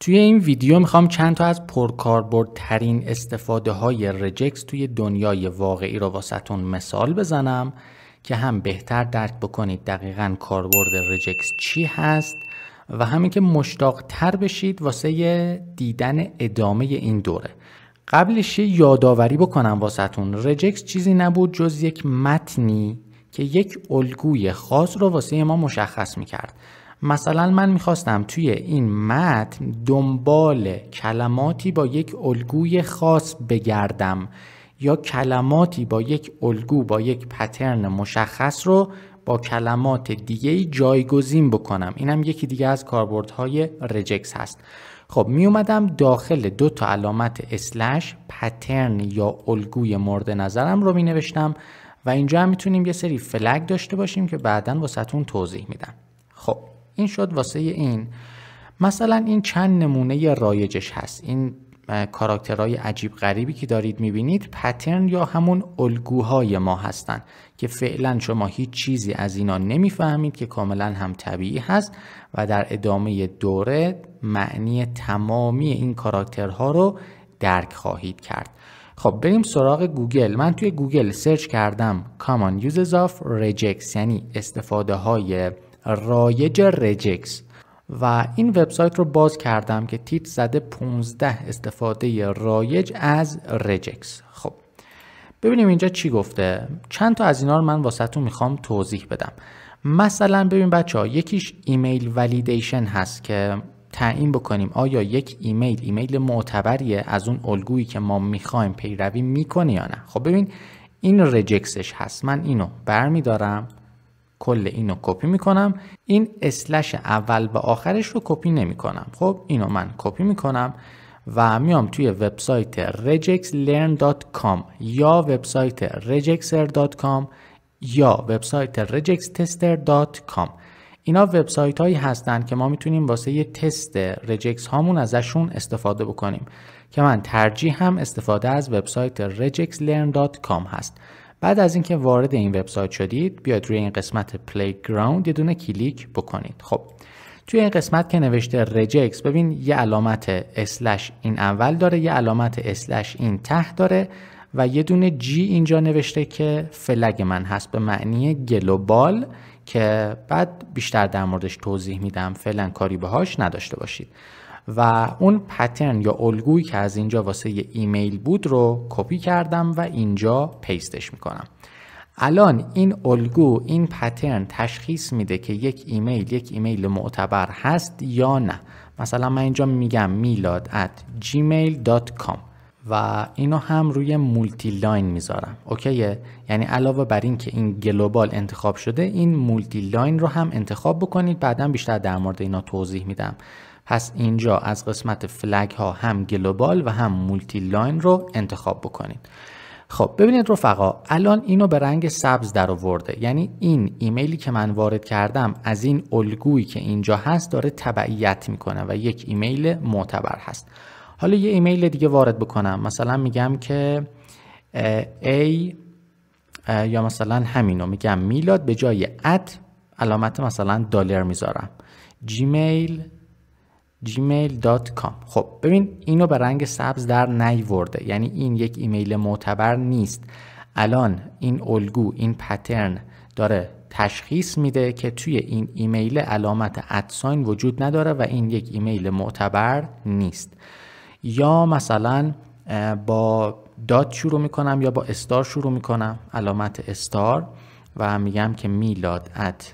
توی این ویدیو میخوام چند تا از پرکاربردترین استفاده های رجکس توی دنیای واقعی رو واسهتون مثال بزنم که هم بهتر درک بکنید دقیقا کاربرد رجکس چی هست و همین که تر بشید واسه دیدن ادامه این دوره قبلش یادآوری بکنم واسهتون رجکس چیزی نبود جز یک متنی که یک الگوی خاص رو واسه ما مشخص میکرد مثلا من میخواستم توی این متن دنبال کلماتی با یک الگوی خاص بگردم یا کلماتی با یک الگو با یک پترن مشخص رو با کلمات دیگه جایگزین بکنم اینم یکی دیگه از کاربردهای رجکس هست خب می اومدم داخل دو تا علامت اسلش پترن یا الگوی مورد نظرم رو می نوشتم و اینجا هم میتونیم یه سری فلگ داشته باشیم که بعدا واسهتون توضیح میدم خب این شد واسه این مثلا این چند نمونه رایجش هست این کاراکترهای عجیب غریبی که دارید میبینید پترن یا همون الگوهای ما هستند که فعلا شما هیچ چیزی از اینا نمیفهمید که کاملا هم طبیعی هست و در ادامه دوره معنی تمامی این کاراکترها رو درک خواهید کرد خب بریم سراغ گوگل من توی گوگل سرچ کردم common uses of rejects یعنی استفاده های رایج رجکس و این وبسایت رو باز کردم که تیت زده 15 استفاده رایج از رجکس خب ببینیم اینجا چی گفته چند تا از اینا رو من واسهتون میخوام توضیح بدم مثلا ببین بچه ها یکیش ایمیل ولیدیشن هست که تعیین بکنیم آیا یک ایمیل ایمیل معتبریه از اون الگویی که ما میخوایم پیروی میکنه یا نه خب ببین این رجکسش هست من اینو برمیدارم کل اینو کپی میکنم این اسلش اول و آخرش رو کپی نمیکنم خب اینو من کپی میکنم و میام توی وبسایت rejectslearn.com یا وبسایت rejectser.com یا وبسایت rejectstester.com اینا وبسایت هایی هستند که ما میتونیم واسه یه تست رجکس هامون ازشون استفاده بکنیم که من ترجیح هم استفاده از وبسایت rejectslearn.com هست بعد از اینکه وارد این وبسایت شدید بیاید روی این قسمت پلی گراوند یه دونه کلیک بکنید خب توی این قسمت که نوشته رجکس ببین یه علامت اسلش این اول داره یه علامت اسلش این ته داره و یه دونه جی اینجا نوشته که فلگ من هست به معنی گلوبال که بعد بیشتر در موردش توضیح میدم فعلا کاری بهاش نداشته باشید و اون پترن یا الگویی که از اینجا واسه یه ایمیل بود رو کپی کردم و اینجا پیستش میکنم الان این الگو این پترن تشخیص میده که یک ایمیل یک ایمیل معتبر هست یا نه مثلا من اینجا میگم میلاد at gmail.com و اینو هم روی مولتی لاین میذارم اوکیه یعنی علاوه بر این که این گلوبال انتخاب شده این مولتی لاین رو هم انتخاب بکنید بعدا بیشتر در مورد اینا توضیح میدم پس اینجا از قسمت فلگ ها هم گلوبال و هم مولتی لاین رو انتخاب بکنید خب ببینید رفقا الان اینو به رنگ سبز در آورده یعنی این ایمیلی که من وارد کردم از این الگویی که اینجا هست داره تبعیت میکنه و یک ایمیل معتبر هست حالا یه ایمیل دیگه وارد بکنم مثلا میگم که ای یا مثلا همینو میگم میلاد به جای ات علامت مثلا دلار میذارم جیمیل gmail.com خب ببین اینو به رنگ سبز در نیورده یعنی این یک ایمیل معتبر نیست الان این الگو این پترن داره تشخیص میده که توی این ایمیل علامت ادساین وجود نداره و این یک ایمیل معتبر نیست یا مثلا با دات شروع میکنم یا با استار شروع میکنم علامت استار و میگم که میلاد at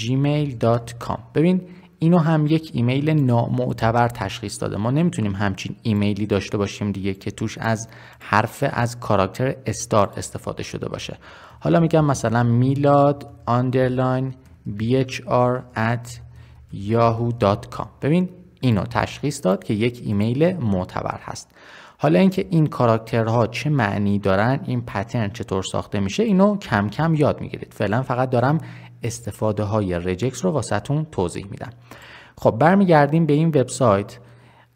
gmail.com ببین اینو هم یک ایمیل نامعتبر تشخیص داده ما نمیتونیم همچین ایمیلی داشته باشیم دیگه که توش از حرف از کاراکتر استار استفاده شده باشه حالا میگم مثلا میلاد آندرلاین bhr at yahoo.com ببین اینو تشخیص داد که یک ایمیل معتبر هست حالا اینکه این کاراکترها چه معنی دارن این پترن چطور ساخته میشه اینو کم کم یاد میگیرید فعلا فقط دارم استفاده های رجکس رو واسهتون توضیح میدم خب برمیگردیم به این وبسایت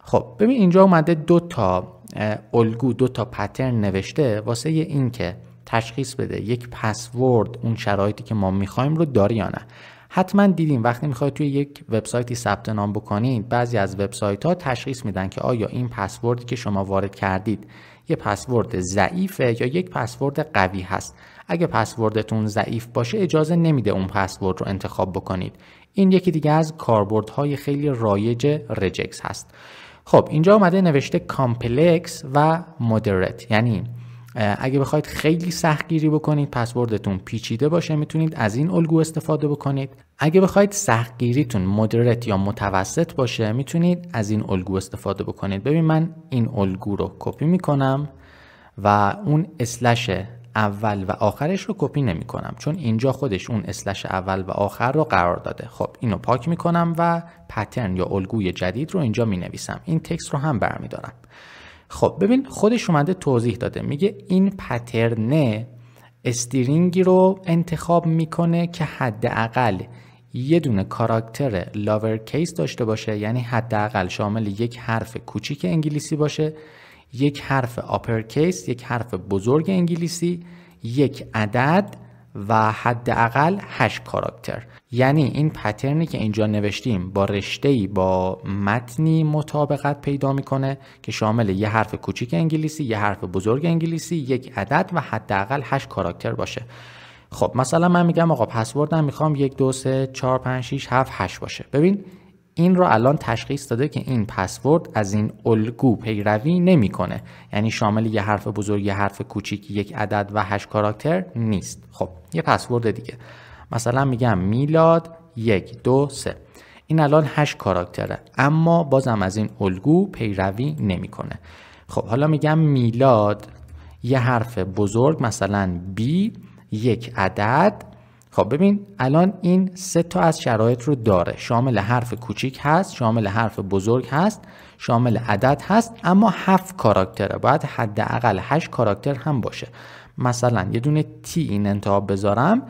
خب ببین اینجا اومده دو تا الگو دو تا پترن نوشته واسه اینکه تشخیص بده یک پسورد اون شرایطی که ما میخوایم رو داری یا نه حتما دیدیم وقتی میخواید توی یک وبسایتی ثبت نام بکنید بعضی از وبسایت ها تشخیص میدن که آیا این پسوردی که شما وارد کردید یه پسورد ضعیفه یا یک پسورد قوی هست اگه پسوردتون ضعیف باشه اجازه نمیده اون پسورد رو انتخاب بکنید این یکی دیگه از کاربردهای خیلی رایج رجکس هست خب اینجا اومده نوشته کامپلکس و مدرت یعنی اگه بخواید خیلی سختگیری بکنید پسوردتون پیچیده باشه میتونید از این الگو استفاده بکنید اگه بخواید سختگیریتون مدرت یا متوسط باشه میتونید از این الگو استفاده بکنید ببین من این الگو رو کپی میکنم و اون اسلش اول و آخرش رو کپی نمیکنم چون اینجا خودش اون اسلش اول و آخر رو قرار داده خب اینو پاک می و پترن یا الگوی جدید رو اینجا می نویسم این تکست رو هم برمیدارم. خب ببین خودش اومده توضیح داده میگه این پترنه استرینگی رو انتخاب میکنه که حداقل یه دونه کاراکتر لاور کیس داشته باشه یعنی حداقل شامل یک حرف کوچیک انگلیسی باشه یک حرف آپر کیس یک حرف بزرگ انگلیسی یک عدد و حداقل 8 کاراکتر یعنی این پترنی که اینجا نوشتیم با رشته با متنی مطابقت پیدا میکنه که شامل یه حرف کوچیک انگلیسی، یه حرف بزرگ انگلیسی، یک عدد و حداقل 8 کاراکتر باشه. خب مثلا من میگم آقا پسوردم میخوام 1 2 3 4 5 6 7 8 باشه. ببین این رو الان تشخیص داده که این پسورد از این الگو پیروی نمیکنه یعنی شامل یه حرف بزرگ یه حرف کوچیک یک عدد و هشت کاراکتر نیست خب یه پسورد دیگه مثلا میگم میلاد یک دو سه این الان هشت کاراکتره اما بازم از این الگو پیروی نمیکنه خب حالا میگم میلاد یه حرف بزرگ مثلا بی یک عدد خب ببین الان این سه تا از شرایط رو داره شامل حرف کوچیک هست شامل حرف بزرگ هست شامل عدد هست اما هفت کاراکتره باید حداقل هشت کاراکتر هم باشه مثلا یه دونه تی این انتخاب بذارم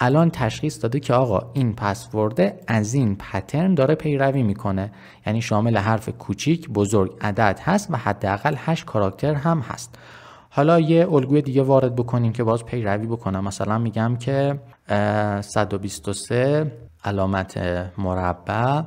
الان تشخیص داده که آقا این پسورد از این پترن داره پیروی میکنه یعنی شامل حرف کوچیک بزرگ عدد هست و حداقل هشت کاراکتر هم هست حالا یه الگوی دیگه وارد بکنیم که باز پیروی بکنم مثلا میگم که 123 علامت مربع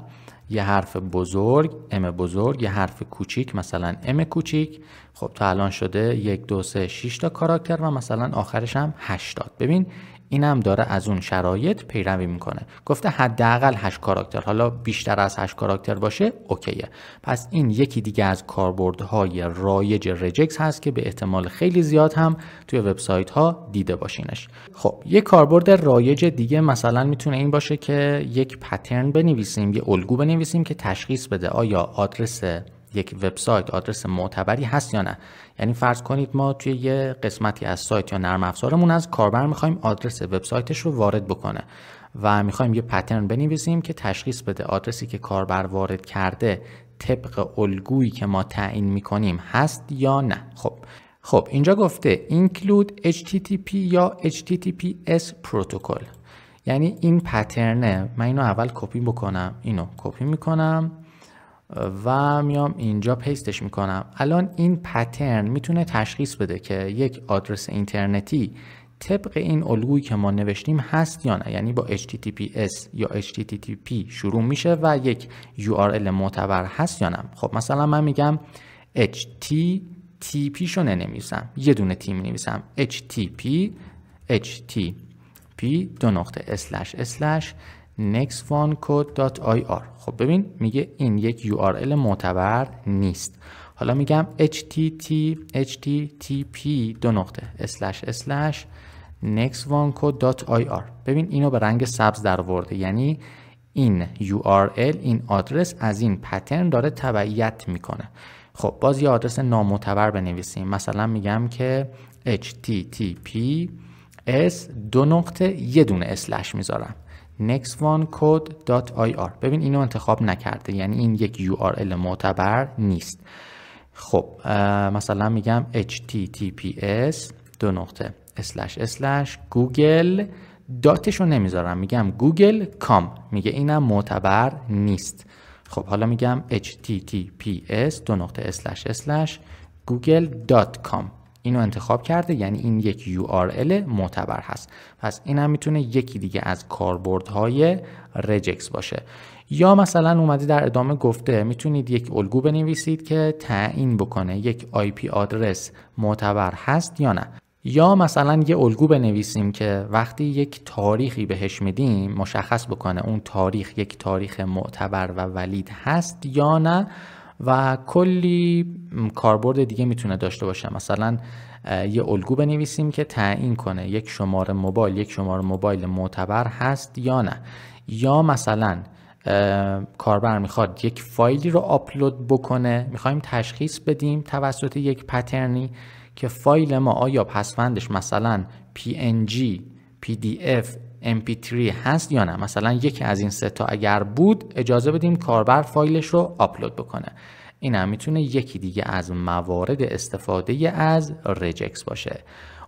یه حرف بزرگ ام بزرگ یه حرف کوچیک مثلا ام کوچیک خب تا الان شده یک دو سه 6 تا کاراکتر و مثلا آخرش هم 80 ببین اینم داره از اون شرایط پیروی میکنه گفته حداقل 8 کاراکتر حالا بیشتر از 8 کاراکتر باشه اوکیه پس این یکی دیگه از کاربردهای رایج رجکس هست که به احتمال خیلی زیاد هم توی وبسایت ها دیده باشینش خب یه کاربرد رایج دیگه مثلا میتونه این باشه که یک پترن بنویسیم یه الگو بنویسیم که تشخیص بده آیا آدرس یک وبسایت آدرس معتبری هست یا نه یعنی فرض کنید ما توی یه قسمتی از سایت یا نرم افزارمون از کاربر میخوایم آدرس وبسایتش رو وارد بکنه و میخوایم یه پترن بنویسیم که تشخیص بده آدرسی که کاربر وارد کرده طبق الگویی که ما تعیین میکنیم هست یا نه خب خب اینجا گفته include http یا https پروتکل. یعنی این پترنه من اینو اول کپی بکنم اینو کپی میکنم و میام اینجا پیستش میکنم الان این پترن میتونه تشخیص بده که یک آدرس اینترنتی طبق این الگویی که ما نوشتیم هست یا نه یعنی با HTTPS یا HTTP شروع میشه و یک URL معتبر هست یا نه خب مثلا من میگم HTTP شو ننویسم یه دونه تیم مینویسم HTTP HTTP دو نقطه slash nextonecode.ir خب ببین میگه این یک URL معتبر نیست حالا میگم http http دو نقطه اسلش اسلش ببین اینو به رنگ سبز در ورده یعنی این URL این آدرس از این پترن داره تبعیت میکنه خب باز یه آدرس نامعتبر بنویسیم مثلا میگم که http s دو نقطه یه دونه اسلش میذارم nextone.code.ir ببین اینو انتخاب نکرده یعنی این یک URL معتبر نیست خب مثلا میگم https دو نقطه اسلش اسلش گوگل داتش رو نمیذارم میگم گوگل کام میگه اینم معتبر نیست خب حالا میگم https دو نقطه اسلش اسلش google.com اینو انتخاب کرده یعنی این یک URL معتبر هست پس این هم میتونه یکی دیگه از کاربردهای رجکس باشه یا مثلا اومده در ادامه گفته میتونید یک الگو بنویسید که تعیین بکنه یک IP آدرس معتبر هست یا نه یا مثلا یه الگو بنویسیم که وقتی یک تاریخی بهش میدیم مشخص بکنه اون تاریخ یک تاریخ معتبر و ولید هست یا نه و کلی کاربرد دیگه میتونه داشته باشه مثلا یه الگو بنویسیم که تعیین کنه یک شماره موبایل یک شماره موبایل معتبر هست یا نه یا مثلا کاربر میخواد یک فایلی رو آپلود بکنه میخوایم تشخیص بدیم توسط یک پترنی که فایل ما آیا پسوندش مثلا PNG, PDF, MP3 هست یا نه مثلا یکی از این سه تا اگر بود اجازه بدیم کاربر فایلش رو آپلود بکنه این هم میتونه یکی دیگه از موارد استفاده از رجکس باشه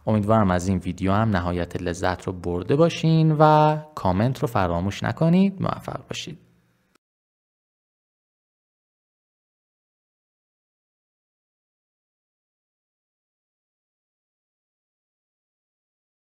امیدوارم از این ویدیو هم نهایت لذت رو برده باشین و کامنت رو فراموش نکنید موفق باشید